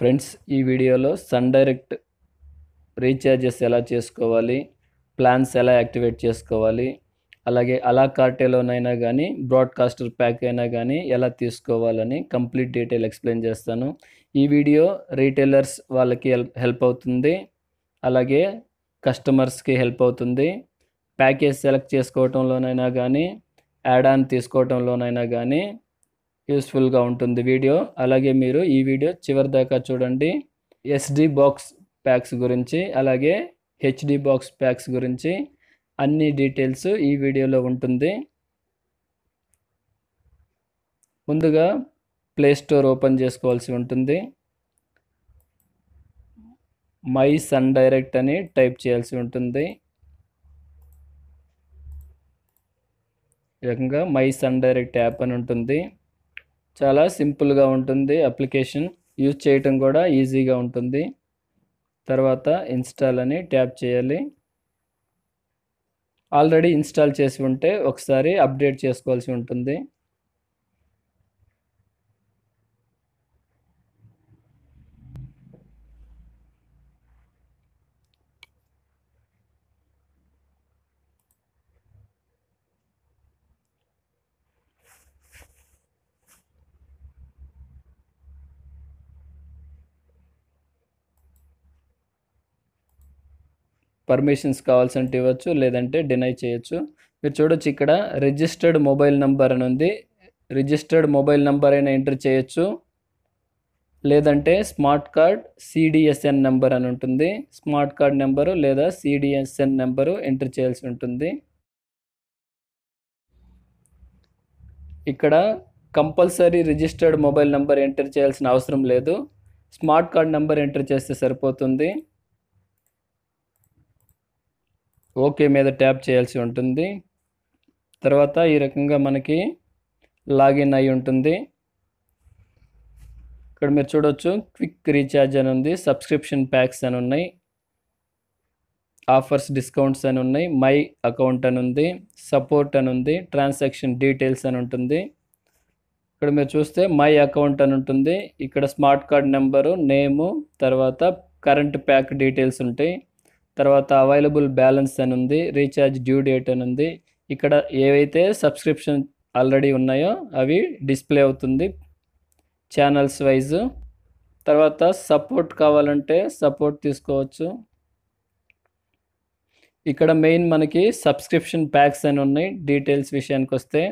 friends ఈ వీడియోలో sun direct recharges ఎలా చేసుకోవాలి ప్లాన్స్ ఎలా యాక్టివేట్ చేసుకోవాలి అలాగే అలా కార్టేలోనైనా కానీ బ్రాడ్కాస్టర్ ప్యాక్ అయినా కానీ ఎలా తీసుకోవాలని కంప్లీట్ డీటెయిల్ ఎక్స్ప్లెయిన్ చేస్తాను ఈ వీడియో రీటైలర్స్ వాళ్ళకి హెల్ప్ అవుతుంది అలాగే కస్టమర్స్కి హెల్ప్ అవుతుంది ప్యాకేజ్ సెలెక్ట్ చేసుకోవటంలోనైనా కానీ యాడ్ ఆన్ తీసుకోవటంలోనైనా కానీ యూస్ఫుల్గా ఉంటుంది వీడియో అలాగే మీరు ఈ వీడియో చివరి దాకా చూడండి ఎస్డి బాక్స్ ప్యాక్స్ గురించి అలాగే హెచ్డి బాక్స్ ప్యాక్స్ గురించి అన్ని డీటెయిల్స్ ఈ వీడియోలో ఉంటుంది ముందుగా ప్లే స్టోర్ ఓపెన్ చేసుకోవాల్సి ఉంటుంది మై సన్ డైరెక్ట్ అని టైప్ చేయాల్సి ఉంటుంది ఈ రకంగా మై సన్ డైరెక్ట్ యాప్ అని ఉంటుంది చాలా సింపుల్గా ఉంటుంది అప్లికేషన్ యూజ్ చేయటం కూడా ఈజీగా ఉంటుంది తర్వాత ఇన్స్టాల్ అని ట్యాప్ చేయాలి ఆల్రెడీ ఇన్స్టాల్ చేసి ఉంటే ఒకసారి అప్డేట్ చేసుకోవాల్సి ఉంటుంది పర్మిషన్స్ కావాల్సినట్టు ఇవ్వచ్చు లేదంటే డినై చేయొచ్చు మీరు చూడొచ్చు ఇక్కడ రిజిస్టర్డ్ మొబైల్ నెంబర్ అని ఉంది రిజిస్టర్డ్ మొబైల్ నెంబర్ అయినా ఎంటర్ చేయొచ్చు లేదంటే స్మార్ట్ కార్డ్ సిడిఎస్ఎన్ నెంబర్ అని ఉంటుంది స్మార్ట్ కార్డ్ నెంబరు లేదా సిడిఎస్ఎన్ నెంబరు ఎంటర్ చేయాల్సి ఉంటుంది ఇక్కడ compulsory registered mobile number enter చేయాల్సిన అవసరం లేదు స్మార్ట్ కార్డ్ నెంబర్ ఎంటర్ చేస్తే సరిపోతుంది ఓకే మీద ట్యాప్ చేయాల్సి ఉంటుంది తర్వాత ఈ రకంగా మనకి లాగిన్ అయి ఉంటుంది ఇక్కడ మీరు చూడవచ్చు క్విక్ రీఛార్జ్ అని ఉంది సబ్స్క్రిప్షన్ ప్యాక్స్ అని ఉన్నాయి ఆఫర్స్ డిస్కౌంట్స్ అని ఉన్నాయి మై అకౌంట్ అని ఉంది సపోర్ట్ అని ఉంది ట్రాన్సాక్షన్ డీటెయిల్స్ అని ఉంటుంది ఇక్కడ మీరు చూస్తే మై అకౌంట్ అని ఉంటుంది ఇక్కడ స్మార్ట్ కార్డ్ నెంబరు నేము తర్వాత కరెంట్ ప్యాక్ డీటెయిల్స్ ఉంటాయి తర్వాత అవైలబుల్ బ్యాలెన్స్ అని ఉంది రీఛార్జ్ డ్యూ డేట్ అని ఉంది ఇక్కడ ఏవైతే సబ్స్క్రిప్షన్ ఆల్రెడీ ఉన్నాయో అవి డిస్ప్లే అవుతుంది ఛానల్స్ వైజ్ తర్వాత సపోర్ట్ కావాలంటే సపోర్ట్ తీసుకోవచ్చు ఇక్కడ మెయిన్ మనకి సబ్స్క్రిప్షన్ ప్యాక్స్ అని ఉన్నాయి డీటెయిల్స్ విషయానికి వస్తే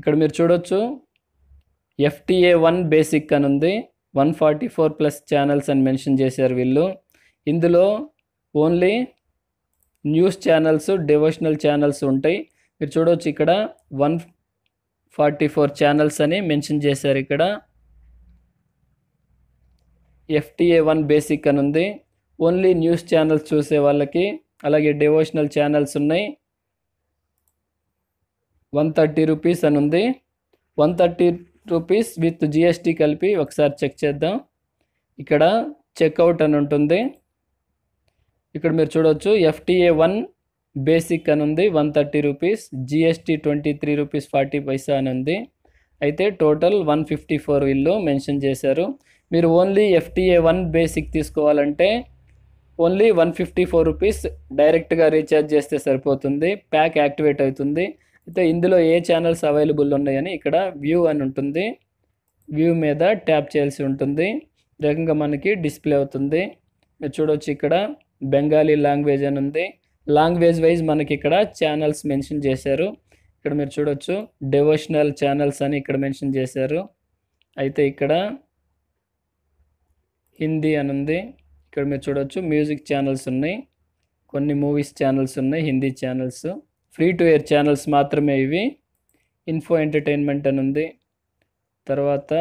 ఇక్కడ మీరు చూడొచ్చు ఎఫ్టీఏ వన్ బేసిక్ అని ఉంది one forty four plus channels అని మెన్షన్ చేశారు వీళ్ళు ఇందులో only news channels devotional channels ఉంటాయి మీరు చూడవచ్చు ఇక్కడ వన్ ఫార్టీ ఫోర్ ఛానల్స్ అని మెన్షన్ చేశారు ఇక్కడ ఎఫ్టీఏ వన్ బేసిక్ అని ఉంది ఓన్లీ న్యూస్ ఛానల్స్ చూసే వాళ్ళకి అలాగే డివోషనల్ ఛానల్స్ ఉన్నాయి వన్ థర్టీ రూపీస్ అని ఉంది one thirty rupees with GST కలిపి ఒకసారి చెక్ చేద్దాం ఇక్కడ చెక్అవుట్ అని ఉంటుంది ఇక్కడ మీరు చూడవచ్చు ఎఫ్టీఏ వన్ బేసిక్ అని ఉంది one thirty rupees GST twenty three rupees forty paisa అని ఉంది అయితే టోటల్ వన్ ఫిఫ్టీ ఫోర్ వీళ్ళు మెన్షన్ చేశారు మీరు ఓన్లీ ఎఫ్టీఏ వన్ బేసిక్ తీసుకోవాలంటే only one fifty four rupees డైరెక్ట్గా రీఛార్జ్ చేస్తే సరిపోతుంది ప్యాక్ యాక్టివేట్ అవుతుంది అయితే ఇందులో ఏ ఛానల్స్ అవైలబుల్ ఉన్నాయని ఇక్కడ వ్యూ అని ఉంటుంది వ్యూ మీద ట్యాప్ చేయాల్సి ఉంటుంది రకంగా మనకి డిస్ప్లే అవుతుంది మీరు చూడవచ్చు ఇక్కడ బెంగాలీ లాంగ్వేజ్ అని ఉంది లాంగ్వేజ్ వైజ్ మనకి ఇక్కడ ఛానల్స్ మెన్షన్ చేశారు ఇక్కడ మీరు చూడవచ్చు డివోషనల్ ఛానల్స్ అని ఇక్కడ మెన్షన్ చేశారు అయితే ఇక్కడ హిందీ అని ఉంది ఇక్కడ మీరు చూడొచ్చు మ్యూజిక్ ఛానల్స్ ఉన్నాయి కొన్ని మూవీస్ ఛానల్స్ ఉన్నాయి Hindi channels free to air channels మాత్రమే ఇవి ఇన్ఫో ఎంటర్టైన్మెంట్ అని ఉంది తర్వాత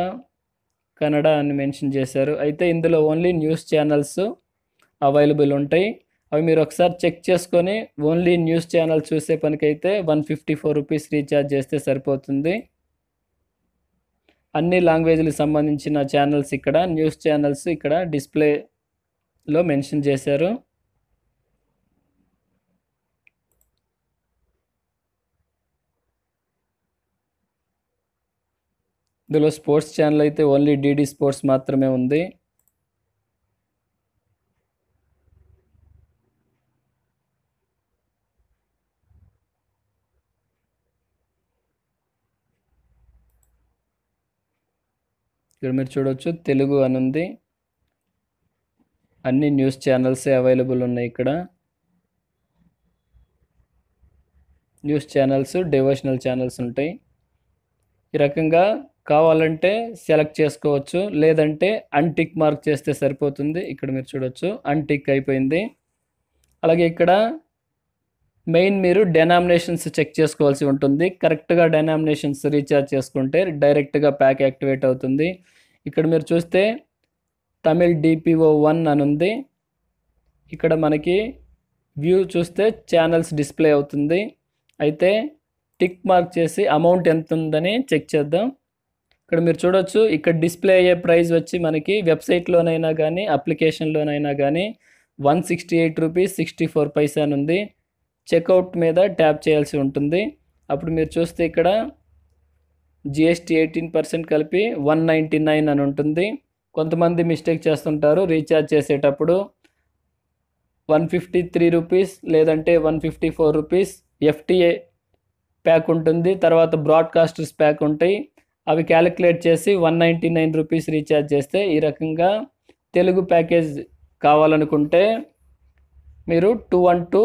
కన్నడ అని మెన్షన్ చేశారు అయితే ఇందులో ఓన్లీ న్యూస్ ఛానల్స్ అవైలబుల్ ఉంటాయి అవి మీరు ఒకసారి చెక్ చేసుకొని ఓన్లీ న్యూస్ ఛానల్ చూసే పనికైతే one fifty four rupees recharge చేస్తే సరిపోతుంది అన్ని లాంగ్వేజ్లకు సంబంధించిన ఛానల్స్ ఇక్కడ న్యూస్ ఛానల్స్ ఇక్కడ డిస్ప్లేలో మెన్షన్ చేశారు ఇందులో స్పోర్ట్స్ ఛానల్ అయితే ఓన్లీ డీడీ స్పోర్ట్స్ మాత్రమే ఉంది ఇక్కడ మీరు చూడవచ్చు తెలుగు అని ఉంది అన్ని న్యూస్ ఛానల్సే అవైలబుల్ ఉన్నాయి ఇక్కడ న్యూస్ ఛానల్స్ డివోషనల్ ఛానల్స్ ఉంటాయి ఈ రకంగా కావాలంటే సెలెక్ట్ చేసుకోవచ్చు లేదంటే అన్టిక్ మార్క్ చేస్తే సరిపోతుంది ఇక్కడ మీరు చూడొచ్చు అన్టిక్ అయిపోయింది అలాగే ఇక్కడ మెయిన్ మీరు డెనామినేషన్స్ చెక్ చేసుకోవాల్సి ఉంటుంది కరెక్ట్గా డెనామినేషన్స్ రీఛార్జ్ చేసుకుంటే డైరెక్ట్గా ప్యాక్ యాక్టివేట్ అవుతుంది ఇక్కడ మీరు చూస్తే తమిళ్ డిపిఓ వన్ అని ఉంది ఇక్కడ మనకి వ్యూ చూస్తే ఛానల్స్ డిస్ప్లే అవుతుంది అయితే టిక్ మార్క్ చేసి అమౌంట్ ఎంత ఉందని చెక్ చేద్దాం ఇక్కడ మీరు చూడొచ్చు ఇక్కడ డిస్ప్లే అయ్యే ప్రైస్ వచ్చి మనకి వెబ్సైట్లోనైనా కానీ అప్లికేషన్లోనైనా కానీ one sixty eight rupees sixty four paisa అని ఉంది చెక్అవుట్ మీద ట్యాప్ చేయాల్సి ఉంటుంది అప్పుడు మీరు చూస్తే ఇక్కడ జిఎస్టీ ఎయిటీన్ పర్సెంట్ కలిపి వన్ నైంటీ నైన్ అని ఉంటుంది కొంతమంది మిస్టేక్ చేస్తుంటారు రీఛార్జ్ చేసేటప్పుడు వన్ ఫిఫ్టీ త్రీ రూపీస్ లేదంటే one fifty four rupees FTA pack ఉంటుంది తర్వాత బ్రాడ్కాస్టర్స్ ప్యాక్ ఉంటాయి అవి క్యాలిక్యులేట్ చేసి one ninety nine rupees recharge చేస్తే ఈ రకంగా తెలుగు ప్యాకేజ్ కావాలనుకుంటే మీరు టూ వన్ టూ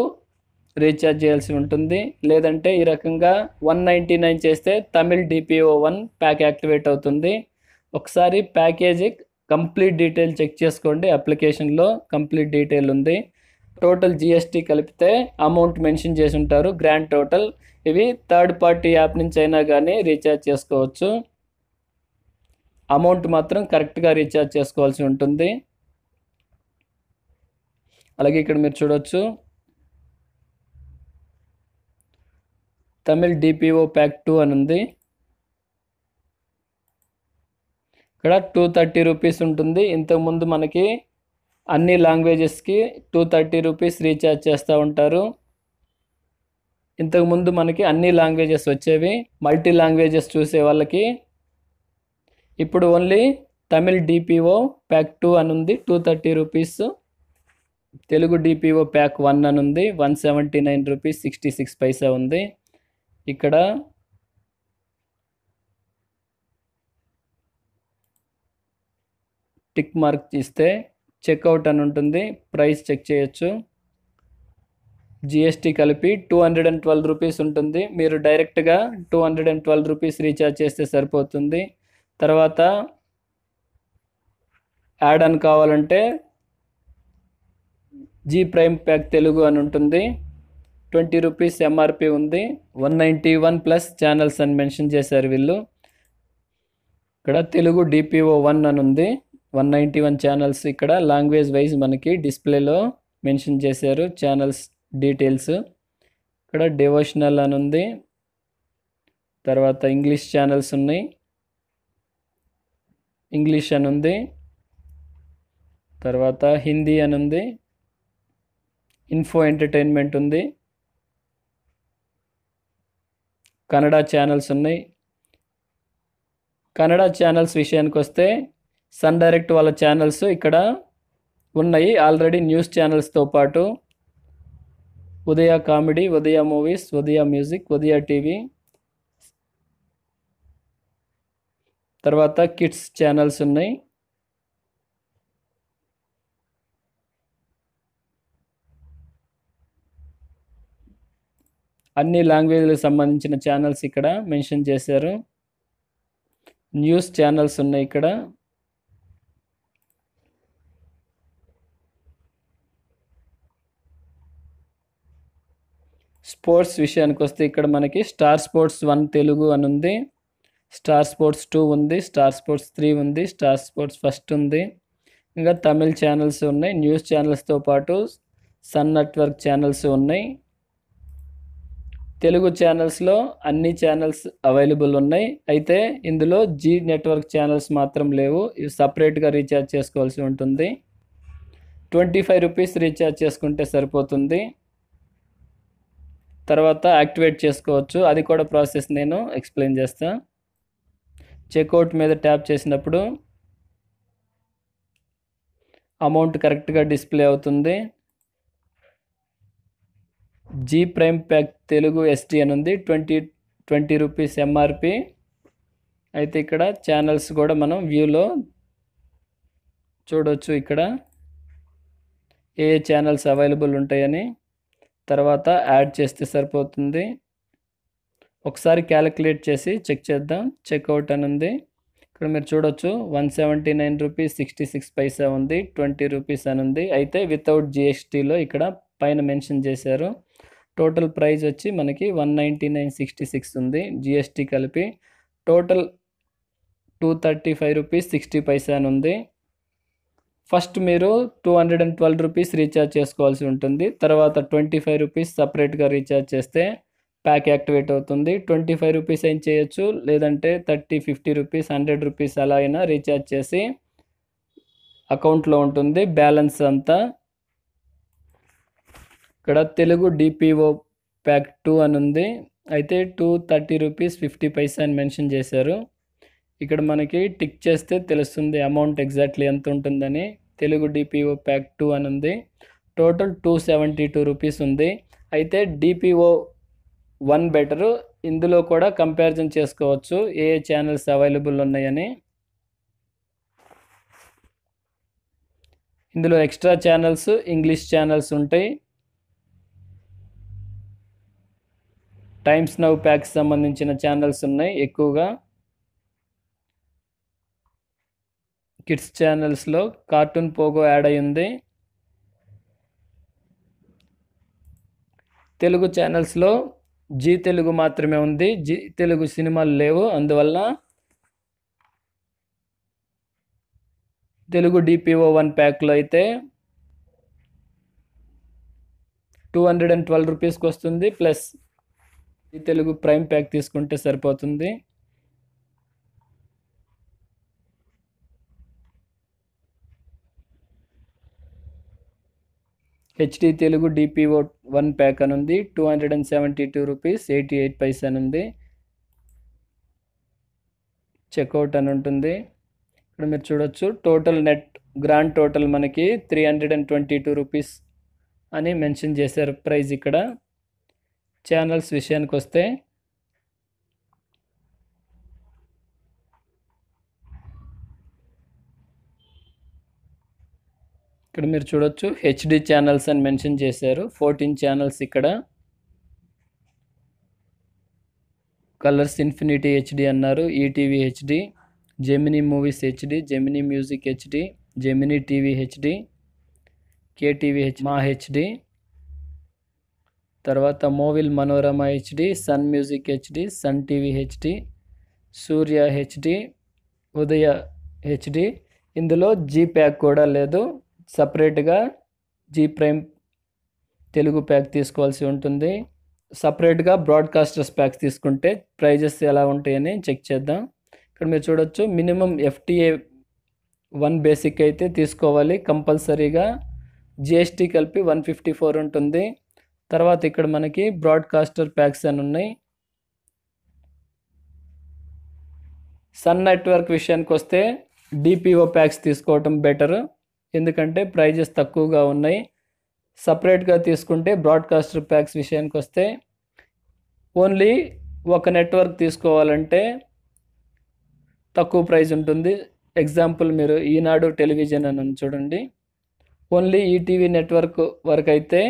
రీఛార్జ్ చేయాల్సి ఉంటుంది లేదంటే ఈ రకంగా వన్ నైంటీ నైన్ చేస్తే Tamil DPO one pack activate అవుతుంది ఒకసారి ప్యాకేజీ కంప్లీట్ డీటెయిల్ చెక్ చేసుకోండి అప్లికేషన్లో కంప్లీట్ డీటెయిల్ ఉంది టోటల్ జిఎస్టీ కలిపితే అమౌంట్ మెన్షన్ చేసి ఉంటారు గ్రాండ్ టోటల్ ఇవి థర్డ్ పార్టీ యాప్ నుంచి అయినా కానీ రీఛార్జ్ చేసుకోవచ్చు అమౌంట్ మాత్రం కరెక్ట్గా రీఛార్జ్ చేసుకోవాల్సి ఉంటుంది అలాగే ఇక్కడ మీరు చూడవచ్చు తమిళ్ డిపిఓ ప్యాక్ టూ అని ఉంది ఇక్కడ టూ థర్టీ రూపీస్ ఉంటుంది ఇంతకుముందు మనకి అన్ని లాంగ్వేజెస్కి టూ థర్టీ రూపీస్ రీఛార్జ్ చేస్తూ ఉంటారు ఇంతకుముందు మనకి అన్ని లాంగ్వేజెస్ వచ్చేవి మల్టీ లాంగ్వేజెస్ చూసే వాళ్ళకి ఇప్పుడు only Tamil DPO pack two అని ఉంది two thirty rupees Telugu DPO pack one అని ఉంది one seventy nine rupees sixty six paisa ఉంది ఇక్కడ టిక్ మార్క్ ఇస్తే చెక్అవుట్ అని ఉంటుంది ప్రైస్ చెక్ చేయొచ్చు జిఎస్టీ కలిపి two hundred and twelve rupees ఉంటుంది మీరు డైరెక్ట్గా two hundred and twelve rupees recharge చేస్తే సరిపోతుంది తర్వాత యాడ్ అని కావాలంటే జీ ప్రైమ్ ప్యాక్ తెలుగు అని ఉంటుంది ట్వంటీ రూపీస్ ఎంఆర్పి ఉంది one ninety one plus channels అని మెన్షన్ చేశారు వీళ్ళు ఇక్కడ తెలుగు డిపిఓ వన్ అని ఉంది వన్ నైంటీ వన్ ఛానల్స్ ఇక్కడ లాంగ్వేజ్ వైజ్ మనకి డిస్ప్లేలో మెన్షన్ చేశారు ఛానల్స్ డీటెయిల్స్ ఇక్కడ డివోషనల్ అని ఉంది తర్వాత ఇంగ్లీష్ ఛానల్స్ ఉన్నాయి ఇంగ్లీష్ అని ఉంది తర్వాత హిందీ అని ఉంది ఇన్ఫో ఎంటర్టైన్మెంట్ ఉంది కన్నడ ఛానల్స్ ఉన్నాయి కన్నడ ఛానల్స్ విషయానికి వస్తే సన్ డైరెక్ట్ వాళ్ళ ఛానల్స్ ఇక్కడ ఉన్నాయి ఆల్రెడీ న్యూస్ ఛానల్స్తో పాటు Udaya comedy Udaya movies Udaya music Udaya TV తర్వాత కిడ్స్ ఛానల్స్ ఉన్నాయి అన్ని లాంగ్వేజ్లకు సంబంధించిన ఛానల్స్ ఇక్కడ మెన్షన్ చేశారు న్యూస్ ఛానల్స్ ఉన్నాయి ఇక్కడ స్పోర్ట్స్ విషయానికి వస్తే ఇక్కడ మనకి స్టార్ స్పోర్ట్స్ వన్ తెలుగు అని ఉంది స్టార్ స్పోర్ట్స్ టూ ఉంది స్టార్ స్పోర్ట్స్ త్రీ ఉంది స్టార్ స్పోర్ట్స్ ఫస్ట్ ఉంది ఇంకా తమిళ్ ఛానల్స్ ఉన్నాయి న్యూస్ ఛానల్స్తో పాటు సన్ నెట్వర్క్ ఛానల్స్ ఉన్నాయి తెలుగు ఛానల్స్లో అన్ని ఛానల్స్ అవైలబుల్ ఉన్నాయి అయితే ఇందులో జీ నెట్వర్క్ ఛానల్స్ మాత్రం లేవు ఇవి సపరేట్గా రీఛార్జ్ చేసుకోవాల్సి ఉంటుంది ట్వంటీ ఫైవ్ రూపీస్ రీఛార్జ్ చేసుకుంటే సరిపోతుంది తర్వాత యాక్టివేట్ చేసుకోవచ్చు అది కూడా ప్రాసెస్ నేను ఎక్స్ప్లెయిన్ చేస్తాను చెక్అవుట్ మీద ట్యాప్ చేసినప్పుడు అమౌంట్ కరెక్ట్గా డిస్ప్లే అవుతుంది Zee Prime pack Telugu SD అని ఉంది ట్వంటీ ట్వంటీ రూపీస్ ఎంఆర్పి అయితే ఇక్కడ ఛానల్స్ కూడా మనం వ్యూలో చూడవచ్చు ఇక్కడ ఏ ఛానల్స్ అవైలబుల్ ఉంటాయని తర్వాత యాడ్ చేస్తే సరిపోతుంది ఒకసారి క్యాలిక్యులేట్ చేసి చెక్ చేద్దాం చెక్అవుట్ అని ఉంది ఇక్కడ మీరు చూడొచ్చు one seventy nine rupees sixty six paisa ఉంది ట్వంటీ రూపీస్ అని ఉంది అయితే వితౌట్ జిఎస్టీలో ఇక్కడ పైన మెన్షన్ చేశారు టోటల్ ప్రైస్ వచ్చి మనకి one ninety nine sixty six ఉంది జిఎస్టీ కలిపి total two thirty five rupees sixty paisa అని ఉంది ఫస్ట్ మీరు two hundred and twelve rupees recharge చేసుకోవాల్సి ఉంటుంది తర్వాత ట్వంటీ ఫైవ్ రూపీస్ సపరేట్గా రీఛార్జ్ చేస్తే ప్యాక్ యాక్టివేట్ అవుతుంది ట్వంటీ ఫైవ్ రూపీస్ అయిన చేయొచ్చు లేదంటే thirty fifty rupees hundred rupees అలా అయినా రీఛార్జ్ చేసి అకౌంట్లో ఉంటుంది బ్యాలెన్స్ అంతా ఇక్కడ తెలుగు డిపిఓ ప్యాక్ టూ అని ఉంది అయితే two thirty rupees fifty paisa అని మెన్షన్ చేశారు ఇక్కడ మనకి టిక్ చేస్తే తెలుస్తుంది అమౌంట్ ఎగ్జాక్ట్లీ ఎంత ఉంటుందని తెలుగు డిపిఓ ప్యాక్ టూ అని ఉంది total two seventy two rupees ఉంది అయితే డిపిఓ వన్ బెటర్ ఇందులో కూడా కంపారిజన్ చేసుకోవచ్చు ఏ ఛానల్స్ అవైలబుల్ ఉన్నాయని ఇందులో ఎక్స్ట్రా ఛానల్స్ ఇంగ్లీష్ ఛానల్స్ ఉంటాయి టైమ్స్ నవ్ ప్యాక్స్ సంబంధించిన ఛానల్స్ ఉన్నాయి ఎక్కువగా కిడ్స్ ఛానల్స్లో కార్టూన్ పోగో యాడ్ అయ్యింది తెలుగు ఛానల్స్లో జీ తెలుగు మాత్రమే ఉంది జీ తెలుగు సినిమాలు లేవు అందువల్ల తెలుగు డిపిఓ వన్ ప్యాక్లో అయితే టూ హండ్రెడ్ అండ్ ట్వెల్వ్ రూపీస్కి వస్తుంది ప్లస్ ఈ తెలుగు ప్రైమ్ ప్యాక్ తీసుకుంటే సరిపోతుంది HD Telugu DPO one pack అని ఉంది two hundred and seventy two rupees eighty eight paise అని ఉంది చెక్అవుట్ అని ఉంటుంది ఇక్కడ మీరు చూడొచ్చు టోటల్ నెట్ గ్రాండ్ టోటల్ మనకి three hundred and twenty two rupees అని మెన్షన్ చేశారు ప్రైస్ ఇక్కడ ఛానల్స్ విషయానికి వస్తే ఇక్కడ మీరు చూడొచ్చు హెచ్డి ఛానల్స్ అని మెన్షన్ చేశారు ఫోర్టీన్ ఛానల్స్ ఇక్కడ కలర్స్ ఇన్ఫినిటీ హెచ్డి అన్నారు ETV HD Gemini Movies HD Gemini Music HD Gemini TV HD KTV H Maa HD తర్వాత మోవిల్ Manorama HD Sun Music HD Sun TV HD Surya HD Udaya HD ఇందులో Zee pack కూడా లేదు సపరేట్గా జీ ప్రైమ్ తెలుగు ప్యాక్ తీసుకోవాల్సి ఉంటుంది సపరేట్గా బ్రాడ్కాస్టర్స్ ప్యాక్ తీసుకుంటే ప్రైజెస్ ఎలా ఉంటాయని చెక్ చేద్దాం ఇక్కడ మీరు చూడొచ్చు మినిమం ఎఫ్టీఏ వన్ బేసిక్ అయితే తీసుకోవాలి కంపల్సరీగా జిఎస్టీ కలిపి వన్ ఫిఫ్టీ ఫోర్ ఉంటుంది తర్వాత ఇక్కడ మనకి బ్రాడ్కాస్టర్ ప్యాక్స్ అని ఉన్నాయి సన్ నెట్వర్క్ విషయానికి వస్తే డిపిఓ ప్యాక్స్ తీసుకోవటం బెటర్ ఎందుకంటే ప్రైజెస్ తక్కువగా ఉన్నాయి సపరేట్గా తీసుకుంటే బ్రాడ్కాస్టర్ ప్యాక్స్ విషయానికి వస్తే ఓన్లీ ఒక నెట్వర్క్ తీసుకోవాలంటే తక్కువ ప్రైజ్ ఉంటుంది ఎగ్జాంపుల్ మీరు ఈనాడు టెలివిజన్ అని చూడండి ఓన్లీ ఈటీవీ నెట్వర్క్ వరకు అయితే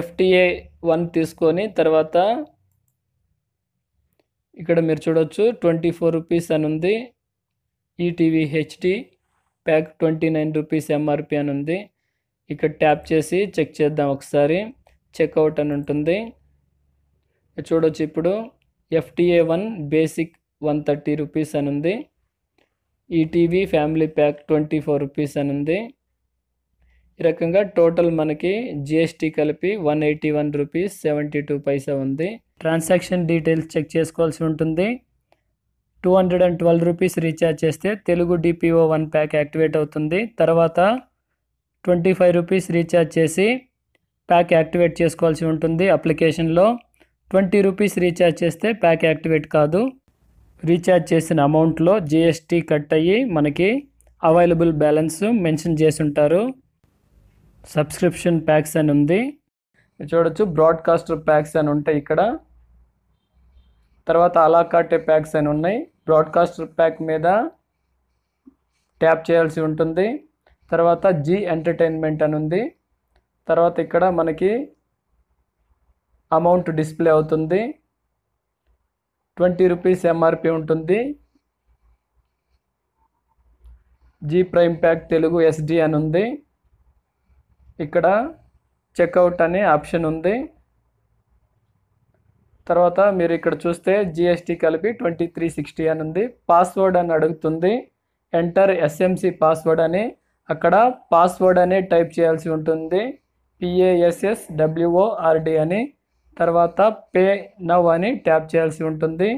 ఎఫ్టీఏ వన్ తీసుకొని తర్వాత ఇక్కడ మీరు చూడొచ్చు ట్వంటీ ఫోర్ రూపీస్ అని ఉంది ETV HD pack twenty nine rupees MRP అని ఉంది ఇక్కడ ట్యాప్ చేసి చెక్ చేద్దాం ఒకసారి చెక్అవుట్ అని ఉంటుంది చూడవచ్చు ఇప్పుడు FTA one basic one thirty rupees అని ఉంది ETV family pack twenty four rupees అని ఉంది ఈ రకంగా టోటల్ మనకి జిఎస్టీ కలిపి one eighty one rupees seventy two paisa ఉంది ట్రాన్సాక్షన్ డీటెయిల్స్ చెక్ చేసుకోవాల్సి ఉంటుంది two hundred and twelve rupees recharge చేస్తే Telugu DPO one pack activate అవుతుంది తర్వాత ట్వంటీ ఫైవ్ రూపీస్ రీఛార్జ్ చేసి ప్యాక్ యాక్టివేట్ చేసుకోవాల్సి ఉంటుంది అప్లికేషన్లో ట్వంటీ రూపీస్ రీఛార్జ్ చేస్తే ప్యాక్ యాక్టివేట్ కాదు రీఛార్జ్ చేసిన అమౌంట్లో జిఎస్టీ కట్ అయ్యి మనకి అవైలబుల్ బ్యాలెన్స్ మెన్షన్ చేసి ఉంటారు సబ్స్క్రిప్షన్ ప్యాక్స్ అని ఉంది చూడొచ్చు బ్రాడ్కాస్టర్ ప్యాక్స్ అని ఉంటాయి ఇక్కడ తర్వాత అలాకాటే ప్యాక్స్ అని ఉన్నాయి బ్రాడ్కాస్టర్ ప్యాక్ మీద ట్యాప్ చేయాల్సి ఉంటుంది తర్వాత జీ ఎంటర్టైన్మెంట్ అని ఉంది తర్వాత ఇక్కడ మనకి అమౌంట్ డిస్ప్లే అవుతుంది ట్వంటీ రూపీస్ ఎంఆర్పి ఉంటుంది Zee Prime pack Telugu SD అని ఉంది ఇక్కడ చెక్అవుట్ అనే ఆప్షన్ ఉంది తర్వాత మీరు ఇక్కడ చూస్తే జిఎస్టీ కలిపి ట్వంటీ త్రీ సిక్స్టీ అని ఉంది పాస్వర్డ్ అని అడుగుతుంది ఎంటర్ ఎస్ఎంసి పాస్వర్డ్ అని అక్కడ పాస్వర్డ్ అనే టైప్ చేయాల్సి ఉంటుంది పిఏఎస్ఎస్ డబ్ల్యూఓఆర్డి అని తర్వాత పే నవ్ అని ట్యాప్ చేయాల్సి ఉంటుంది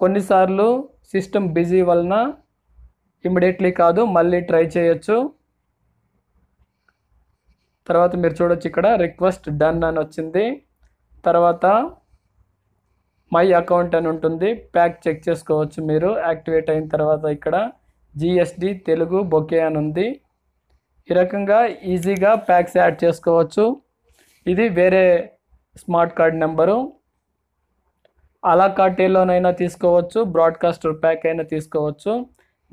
కొన్నిసార్లు సిస్టమ్ బిజీ వలన ఇమ్మీడియట్లీ కాదు మళ్ళీ ట్రై చేయొచ్చు తర్వాత మీరు చూడొచ్చు ఇక్కడ రిక్వెస్ట్ డన్ అని వచ్చింది తర్వాత మై అకౌంట్ అని ఉంటుంది ప్యాక్ చెక్ చేసుకోవచ్చు మీరు యాక్టివేట్ అయిన తర్వాత ఇక్కడ జిఎస్డి తెలుగు బొకే అని ఉంది ఈ రకంగా ఈజీగా ప్యాక్స్ యాడ్ చేసుకోవచ్చు ఇది వేరే స్మార్ట్ కార్డ్ నెంబరు అలా కార్టీలోనైనా తీసుకోవచ్చు బ్రాడ్కాస్టర్ ప్యాక్ అయినా తీసుకోవచ్చు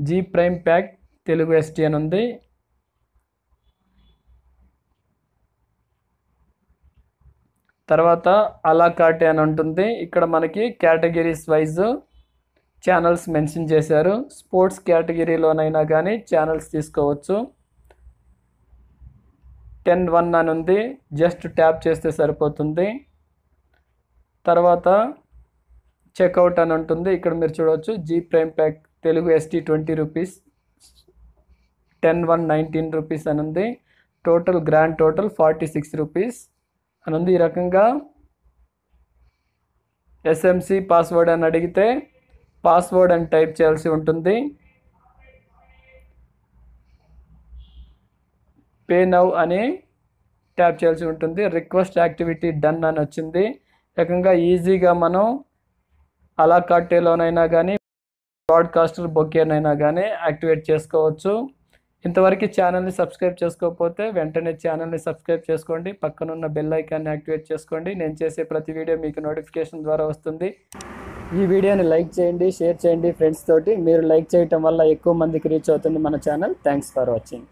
Zee Prime pack Telugu SD అని ఉంది తర్వాత అలా కాటే అని ఉంటుంది ఇక్కడ మనకి కేటగిరీస్ వైజ్ ఛానల్స్ మెన్షన్ చేశారు స్పోర్ట్స్ కేటగిరీలోనైనా కానీ ఛానల్స్ తీసుకోవచ్చు టెన్ వన్ అని ఉంది జస్ట్ ట్యాప్ చేస్తే సరిపోతుంది తర్వాత చెక్అవుట్ అని ఉంటుంది ఇక్కడ మీరు చూడవచ్చు Zee Prime pack Telugu SD twenty rupees ten one nineteen rupees అని ఉంది total grand total forty six rupees అనుంది ఈ రకంగా ఎస్ఎంసి పాస్వర్డ్ అని అడిగితే పాస్వర్డ్ అని టైప్ చేయాల్సి ఉంటుంది పే నవ్ అని ట్యాప్ చేయాల్సి ఉంటుంది రిక్వెస్ట్ యాక్టివిటీ డన్ అని వచ్చింది రకంగా ఈజీగా మనం అలా కార్టేలోనైనా కానీ బ్రాడ్కాస్టర్ బొకేనైనా కానీ యాక్టివేట్ చేసుకోవచ్చు ఇంతవరకు ఛానల్ని సబ్స్క్రైబ్ చేసుకోకపోతే వెంటనే ఛానల్ని సబ్స్క్రైబ్ చేసుకోండి పక్కనున్న బెల్ ఐకాన్ని యాక్టివేట్ చేసుకోండి నేను చేసే ప్రతి వీడియో మీకు నోటిఫికేషన్ ద్వారా వస్తుంది ఈ వీడియోని లైక్ చేయండి షేర్ చేయండి ఫ్రెండ్స్ తోటి మీరు లైక్ చేయటం వల్ల ఎక్కువ మందికి రీచ్ అవుతుంది మన ఛానల్ థ్యాంక్స్ ఫర్ వాచింగ్